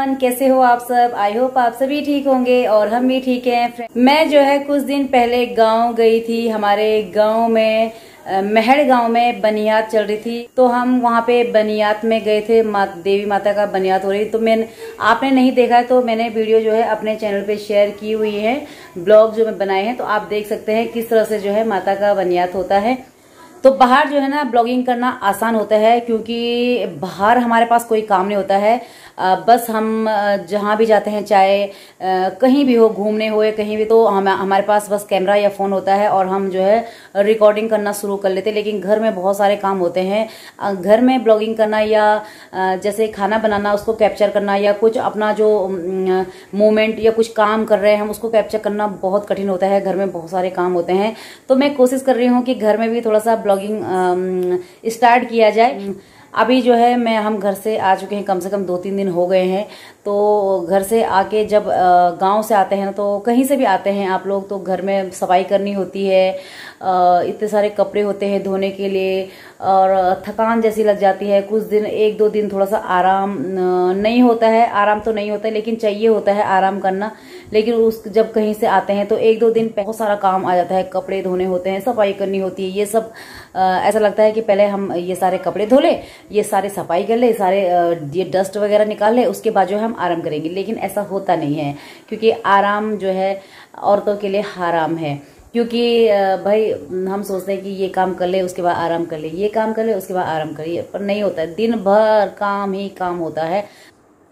everyone कैसे हो आप सब आई होप आप सभी ठीक होंगे और हम भी ठीक हैं मैं जो है कुछ दिन पहले गांव गई थी हमारे गांव में महड़ गांव में बनियात चल रही थी तो हम वहां पे बनियात में गए थे मा, देवी माता का बनियात हो रही तो मैंने आपने नहीं देखा तो मैंने वीडियो जो है अपने चैनल पे शेयर की हुई है ब्लॉग जो मैं बनाए हैं तो आप देख सकते हैं किस तरह से जो है माता का बनियात होता है तो बाहर जो है ना ब्लॉगिंग करना आसान होता है क्योंकि बाहर हमारे पास कोई काम नहीं होता है बस हम जहाँ भी जाते हैं चाहे कहीं भी हो घूमने हो या कहीं भी तो हम हमारे पास बस कैमरा या फ़ोन होता है और हम जो है रिकॉर्डिंग करना शुरू कर लेते हैं लेकिन घर में बहुत सारे काम होते हैं घर में ब्लॉगिंग करना या जैसे खाना बनाना उसको कैप्चर करना या कुछ अपना जो मोमेंट या कुछ काम कर रहे हैं हम उसको कैप्चर करना बहुत कठिन होता है घर में बहुत सारे काम होते हैं तो मैं कोशिश कर रही हूँ कि घर में भी थोड़ा सा ब्लॉगिंग स्टार्ट किया जाए अभी जो है मैं हम घर से आ चुके हैं कम से कम दो तीन दिन हो गए हैं तो घर से आके जब गांव से आते हैं ना तो कहीं से भी आते हैं आप लोग तो घर में सफाई करनी होती है इतने सारे कपड़े होते हैं धोने के लिए और थकान जैसी लग जाती है कुछ दिन एक दो दिन थोड़ा सा आराम नहीं होता है आराम तो नहीं होता है लेकिन चाहिए होता है आराम करना लेकिन उस जब कहीं से आते हैं तो एक दो दिन बहुत सारा काम आ जाता है कपड़े धोने होते हैं सफाई करनी होती है ये सब ऐसा लगता है कि पहले हम ये सारे कपड़े धो ले ये सारे सफाई कर ले सारे ये डस्ट वगैरह निकाल ले उसके बाद जो है हम आराम करेंगे लेकिन ऐसा होता नहीं है क्योंकि आराम जो है औरतों के लिए हराम है क्योंकि भाई हम सोचते हैं कि ये काम कर ले उसके बाद आराम कर ले ये काम कर ले उसके बाद आराम कर ले पर नहीं होता है दिन भर काम ही काम होता है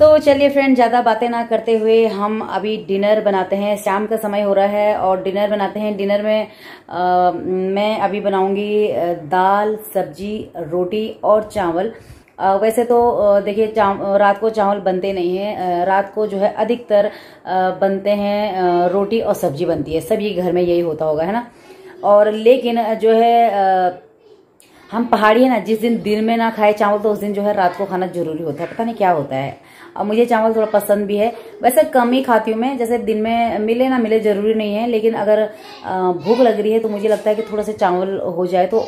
तो चलिए फ्रेंड ज़्यादा बातें ना करते हुए हम अभी डिनर बनाते हैं शाम का समय हो रहा है और डिनर बनाते हैं डिनर में आ, मैं अभी बनाऊंगी दाल सब्जी रोटी और चावल वैसे तो देखिए रात को चावल बनते नहीं हैं रात को जो है अधिकतर बनते हैं रोटी और सब्जी बनती है सभी घर में यही होता होगा है ना और लेकिन जो है हम पहाड़ी है ना जिस दिन दिन में ना खाए चावल तो उस दिन जो है रात को खाना जरूरी होता है पता नहीं क्या होता है और मुझे चावल थोड़ा पसंद भी है वैसे कम ही खाती हूँ मैं जैसे दिन में मिले ना मिले जरूरी नहीं है लेकिन अगर भूख लग रही है तो मुझे लगता है कि थोड़ा सा चावल हो जाए तो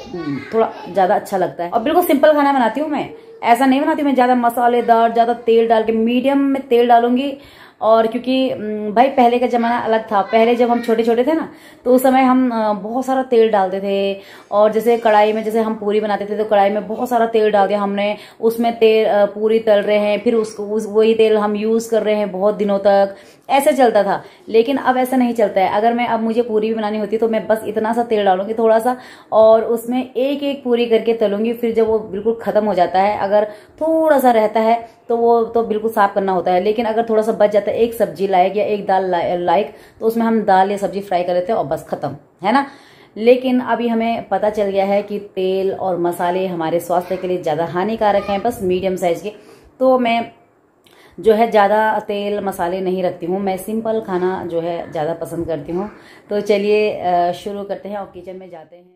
थोड़ा ज़्यादा अच्छा लगता है और बिल्कुल सिंपल खाना बनाती हूँ मैं ऐसा नहीं बनाती मैं ज़्यादा मसालेदार ज़्यादा तेल डाल के मीडियम में तेल डालूंगी और क्योंकि भाई पहले का ज़माना अलग था पहले जब हम छोटे छोटे थे ना तो उस समय हम बहुत सारा तेल डालते थे और जैसे कढ़ाई में जैसे हम पूरी बनाते थे तो कढ़ाई में बहुत सारा तेल डाल दिया हमने उसमें तेल पूरी तल रहे हैं फिर उसको उस वही तेल हम यूज़ कर रहे हैं बहुत दिनों तक ऐसे चलता था लेकिन अब ऐसा नहीं चलता है अगर मैं अब मुझे पूरी भी बनानी होती तो मैं बस इतना सा तेल डालूंगी थोड़ा सा और उसमें एक एक पूरी करके तलूंगी फिर जब वो बिल्कुल ख़त्म हो जाता है अगर थोड़ा सा रहता है तो वो तो बिल्कुल साफ करना होता है लेकिन अगर थोड़ा सा बच जाता है एक सब्जी लायक या एक दाल लायक तो उसमें हम दाल या सब्जी फ्राई कर लेते हैं और बस खत्म है ना लेकिन अभी हमें पता चल गया है कि तेल और मसाले हमारे स्वास्थ्य के लिए ज़्यादा हानिकारक हैं बस मीडियम साइज के तो मैं जो है ज़्यादा तेल मसाले नहीं रखती हूँ मैं सिंपल खाना जो है ज़्यादा पसंद करती हूँ तो चलिए शुरू करते हैं और किचन में जाते हैं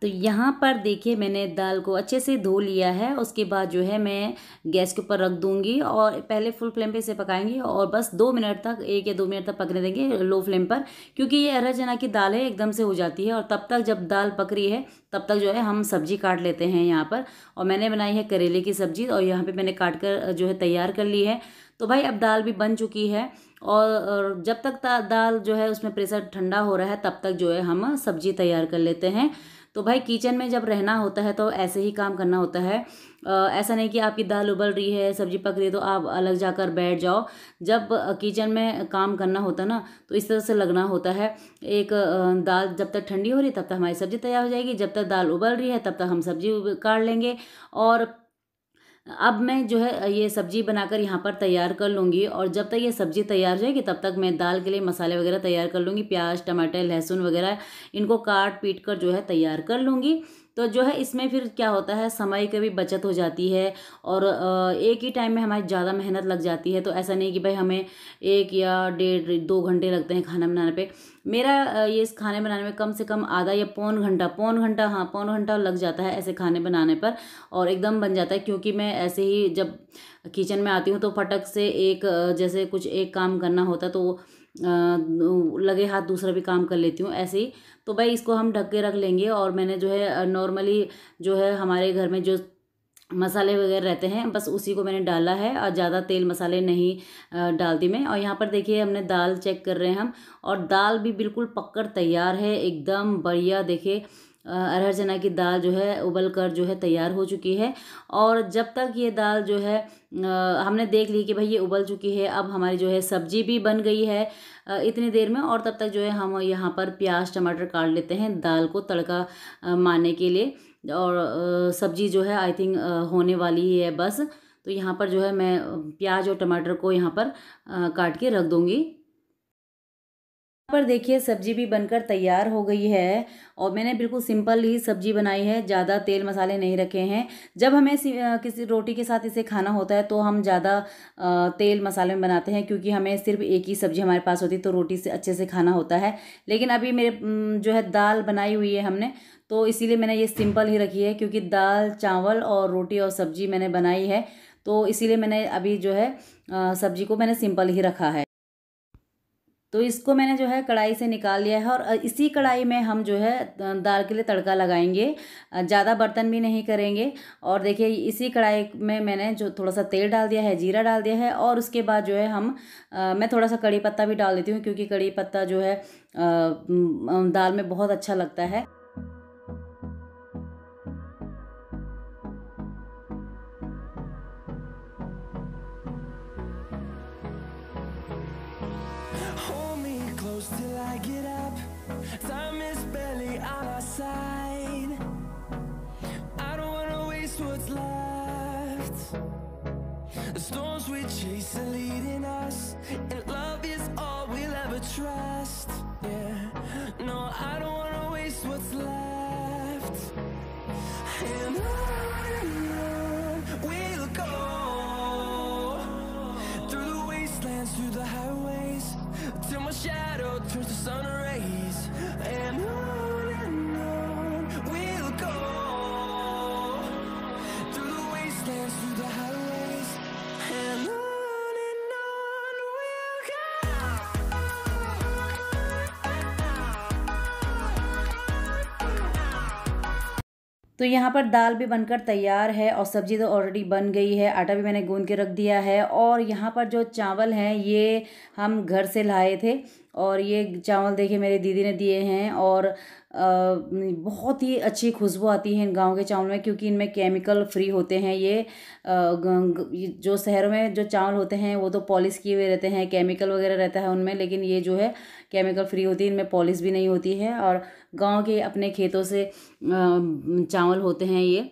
तो यहाँ पर देखिए मैंने दाल को अच्छे से धो लिया है उसके बाद जो है मैं गैस के ऊपर रख दूँगी और पहले फुल फ्लेम पे इसे पकाएंगे और बस दो मिनट तक एक या दो मिनट तक पकने देंगे लो फ्लेम पर क्योंकि ये अरहर चना की दाल है एकदम से हो जाती है और तब तक जब दाल पक रही है तब तक जो है हम सब्जी काट लेते हैं यहाँ पर और मैंने बनाई है करेले की सब्ज़ी और यहाँ पर मैंने काट कर जो है तैयार कर ली है तो भाई अब दाल भी बन चुकी है और जब तक दाल जो है उसमें प्रेशर ठंडा हो रहा है तब तक जो है हम सब्ज़ी तैयार कर लेते हैं तो भाई किचन में जब रहना होता है तो ऐसे ही काम करना होता है आ, ऐसा नहीं कि आपकी दाल उबल रही है सब्जी पक रही है तो आप अलग जाकर बैठ जाओ जब किचन में काम करना होता ना तो इस तरह से लगना होता है एक दाल जब तक ठंडी हो रही तब तक हमारी सब्ज़ी तैयार हो जाएगी जब तक दाल उबल रही है तब तक हम सब्ज़ी काट लेंगे और अब मैं जो है ये सब्ज़ी बनाकर यहाँ पर तैयार कर लूँगी और जब तक ये सब्ज़ी तैयार हो जाएगी तब तक मैं दाल के लिए मसाले वगैरह तैयार कर लूँगी प्याज टमाटर लहसुन वगैरह इनको काट पीट कर जो है तैयार कर लूँगी तो जो है इसमें फिर क्या होता है समय की भी बचत हो जाती है और एक ही टाइम में हमारी ज़्यादा मेहनत लग जाती है तो ऐसा नहीं कि भाई हमें एक या डेढ़ दो घंटे लगते हैं खाना बनाने पे मेरा ये इस खाने बनाने में कम से कम आधा या पौन घंटा पौन घंटा हाँ पौन घंटा लग जाता है ऐसे खाने बनाने पर और एकदम बन जाता है क्योंकि मैं ऐसे ही जब किचन में आती हूँ तो फटक से एक जैसे कुछ एक काम करना होता तो लगे हाथ दूसरा भी काम कर लेती हूँ ऐसे ही तो भाई इसको हम ढक के रख लेंगे और मैंने जो है नॉर्मली जो है हमारे घर में जो मसाले वगैरह रहते हैं बस उसी को मैंने डाला है और ज़्यादा तेल मसाले नहीं डालती मैं और यहाँ पर देखिए हमने दाल चेक कर रहे हैं हम और दाल भी बिल्कुल पककर तैयार है एकदम बढ़िया देखिए अरहर चना की दाल जो है उबल कर जो है तैयार हो चुकी है और जब तक ये दाल जो है हमने देख ली कि भाई ये उबल चुकी है अब हमारी जो है सब्जी भी बन गई है इतनी देर में और तब तक जो है हम यहाँ पर प्याज टमाटर काट लेते हैं दाल को तड़का मारने के लिए और सब्जी जो है आई थिंक होने वाली ही है बस तो यहाँ पर जो है मैं प्याज और टमाटर को यहाँ पर काट के रख दूँगी पर देखिए सब्जी भी बनकर तैयार हो गई है और मैंने बिल्कुल सिंपल ही सब्जी बनाई है ज़्यादा तेल मसाले नहीं रखे हैं जब हमें किसी रोटी के साथ इसे खाना होता है तो हम ज़्यादा तेल मसाले में बनाते हैं क्योंकि हमें सिर्फ एक ही सब्जी हमारे पास होती है तो रोटी से अच्छे से खाना होता है लेकिन अभी मेरे जो है दाल बनाई हुई है हमने तो इसीलिए मैंने ये सिंपल ही रखी है क्योंकि दाल चावल और रोटी और सब्जी मैंने बनाई है तो इसीलिए मैंने अभी जो है सब्जी को मैंने सिंपल ही रखा है तो इसको मैंने जो है कढ़ाई से निकाल लिया है और इसी कढ़ाई में हम जो है दाल के लिए तड़का लगाएंगे ज़्यादा बर्तन भी नहीं करेंगे और देखिए इसी कढ़ाई में मैंने जो थोड़ा सा तेल डाल दिया है जीरा डाल दिया है और उसके बाद जो है हम आ, मैं थोड़ा सा कड़ी पत्ता भी डाल देती हूँ क्योंकि कड़ी पत्ता जो है आ, दाल में बहुत अच्छा लगता है Time is barely on our side I don't wanna waste what's left The storms we chase are leading us And love is all we'll ever trust Yeah, no, I don't wanna waste what's left And on we'll go Through the wastelands, through the highways till my shadow turns to sun rays and I तो यहाँ पर दाल भी बनकर तैयार है और सब्ज़ी तो ऑलरेडी बन गई है आटा भी मैंने गूंद के रख दिया है और यहाँ पर जो चावल हैं ये हम घर से लाए थे और ये चावल देखिए मेरे दीदी ने दिए हैं और आ, बहुत ही अच्छी खुशबू आती है इन गांव के चावल में क्योंकि इनमें केमिकल फ्री होते हैं ये जो शहरों में जो चावल होते हैं वो तो पॉलिश किए हुए रहते हैं केमिकल वगैरह रहता है उनमें लेकिन ये जो है केमिकल फ्री होती है इनमें पॉलिश भी नहीं होती है और गाँव के अपने खेतों से चावल होते हैं ये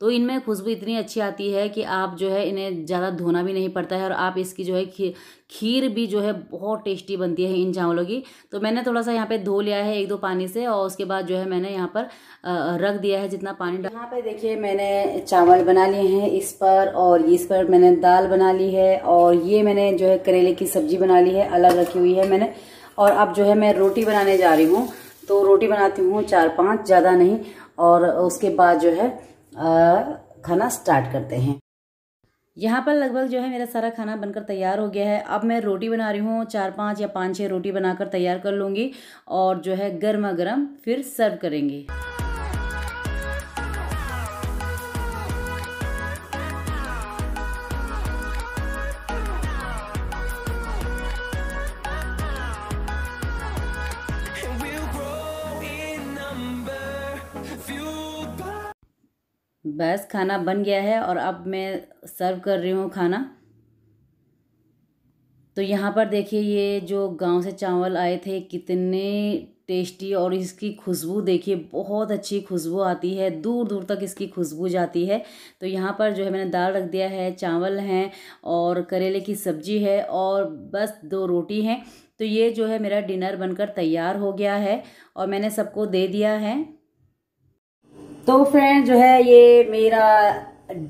तो इनमें खुशबू इतनी अच्छी आती है कि आप जो है इन्हें ज़्यादा धोना भी नहीं पड़ता है और आप इसकी जो है खीर खीर भी जो है बहुत टेस्टी बनती है इन चावलों की तो मैंने थोड़ा सा यहाँ पे धो लिया है एक दो पानी से और उसके बाद जो है मैंने यहाँ पर रख दिया है जितना पानी यहाँ पर देखिए मैंने चावल बना लिए हैं इस पर और इस पर मैंने दाल बना ली है और ये मैंने जो है करेले की सब्जी बना ली है अलग रखी हुई है मैंने और अब जो है मैं रोटी बनाने जा रही हूँ तो रोटी बनाती हूँ चार पाँच ज़्यादा नहीं और उसके बाद जो है खाना स्टार्ट करते हैं यहाँ पर लगभग जो है मेरा सारा खाना बनकर तैयार हो गया है अब मैं रोटी बना रही हूँ चार पांच या पाँच छः रोटी बनाकर तैयार कर लूँगी और जो है गर्मा गर्म फिर सर्व करेंगे बस खाना बन गया है और अब मैं सर्व कर रही हूँ खाना तो यहाँ पर देखिए ये जो गांव से चावल आए थे कितने टेस्टी और इसकी खुशबू देखिए बहुत अच्छी खुशबू आती है दूर दूर तक इसकी खुशबू जाती है तो यहाँ पर जो है मैंने दाल रख दिया है चावल हैं और करेले की सब्जी है और बस दो रोटी हैं तो ये जो है मेरा डिनर बनकर तैयार हो गया है और मैंने सबको दे दिया है तो फ्रेंड जो है ये मेरा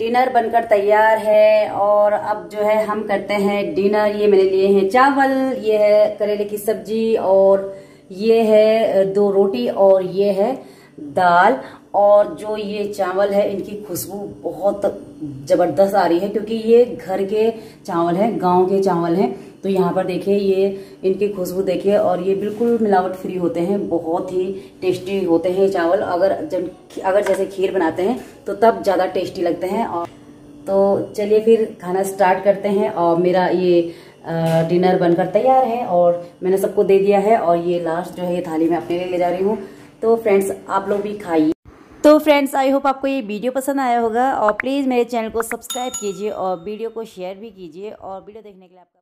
डिनर बनकर तैयार है और अब जो है हम करते हैं डिनर ये मैंने लिए हैं चावल ये है करेले की सब्जी और ये है दो रोटी और ये है दाल और जो ये चावल है इनकी खुशबू बहुत ज़बरदस्त आ रही है क्योंकि ये घर के चावल हैं गांव के चावल हैं तो यहाँ पर देखिए ये इनकी खुशबू देखिए और ये बिल्कुल मिलावट फ्री होते हैं बहुत ही टेस्टी होते हैं ये चावल अगर जब अगर जैसे खीर बनाते हैं तो तब ज़्यादा टेस्टी लगते हैं और तो चलिए फिर खाना स्टार्ट करते हैं और मेरा ये डिनर बनकर तैयार है और मैंने सबको दे दिया है और ये लास्ट जो है ये थाली में अपने लिए ले जा रही हूँ तो फ्रेंड्स आप लोग भी खाइए तो फ्रेंड्स आई होप आपको ये वीडियो पसंद आया होगा और प्लीज़ मेरे चैनल को सब्सक्राइब कीजिए और वीडियो को शेयर भी कीजिए और वीडियो देखने के लिए आपका